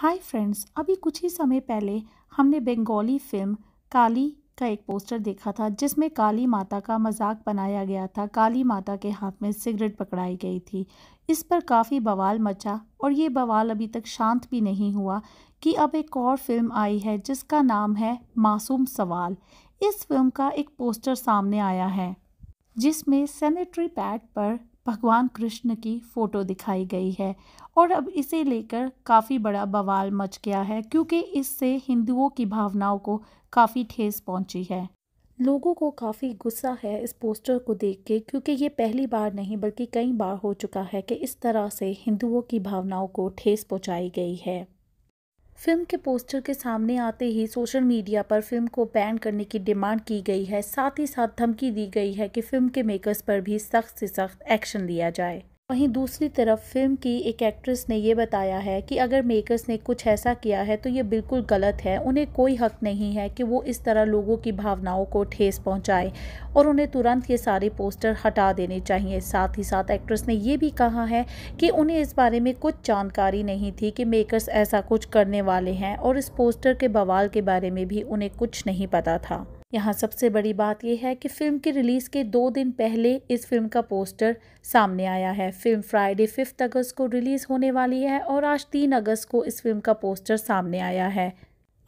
hi friends अभी कुछ ही समय पहले हमने बंगाली फिल्म काली का एक पोस्टर देखा था जिसमें काली माता का मजाक बनाया गया था काली माता के हाथ में सिगरेट पकड़ाई गई थी इस पर काफ़ी बवाल मचा और ये बवाल अभी तक शांत भी नहीं हुआ कि अब एक और फिल्म आई है जिसका नाम है मासूम सवाल इस फिल्म का एक पोस्टर सामने आया है जिसमें सैनिटरी पैड पर भगवान कृष्ण की फ़ोटो दिखाई गई है और अब इसे लेकर काफ़ी बड़ा बवाल मच गया है क्योंकि इससे हिंदुओं की भावनाओं को काफ़ी ठेस पहुंची है लोगों को काफ़ी गुस्सा है इस पोस्टर को देख के क्योंकि ये पहली बार नहीं बल्कि कई बार हो चुका है कि इस तरह से हिंदुओं की भावनाओं को ठेस पहुंचाई गई है फिल्म के पोस्टर के सामने आते ही सोशल मीडिया पर फिल्म को बैन करने की डिमांड की गई है साथ ही साथ धमकी दी गई है कि फिल्म के मेकर्स पर भी सख्त से सख्त एक्शन लिया जाए वहीं दूसरी तरफ फिल्म की एक एक्ट्रेस ने यह बताया है कि अगर मेकर्स ने कुछ ऐसा किया है तो ये बिल्कुल गलत है उन्हें कोई हक नहीं है कि वो इस तरह लोगों की भावनाओं को ठेस पहुंचाए और उन्हें तुरंत ये सारे पोस्टर हटा देने चाहिए साथ ही साथ एक्ट्रेस ने ये भी कहा है कि उन्हें इस बारे में कुछ जानकारी नहीं थी कि मेकर्स ऐसा कुछ करने वाले हैं और इस पोस्टर के बवाल के बारे में भी उन्हें कुछ नहीं पता था यहाँ सबसे बड़ी बात यह है कि फिल्म की रिलीज़ के दो दिन पहले इस फिल्म का पोस्टर सामने आया है फिल्म फ्राइडे फिफ्थ अगस्त को रिलीज़ होने वाली है और आज तीन अगस्त को इस फिल्म का पोस्टर सामने आया है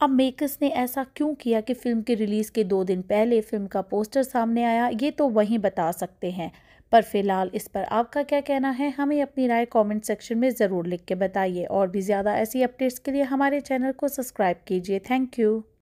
अब मेकर्स ने ऐसा क्यों किया कि फ़िल्म की रिलीज़ के दो दिन पहले फ़िल्म का पोस्टर सामने आया ये तो वहीं बता सकते हैं पर फिलहाल इस पर आपका क्या कहना है हमें अपनी राय कमेंट सेक्शन में ज़रूर लिख के बताइए और भी ज़्यादा ऐसी अपडेट्स के लिए हमारे चैनल को सब्सक्राइब कीजिए थैंक यू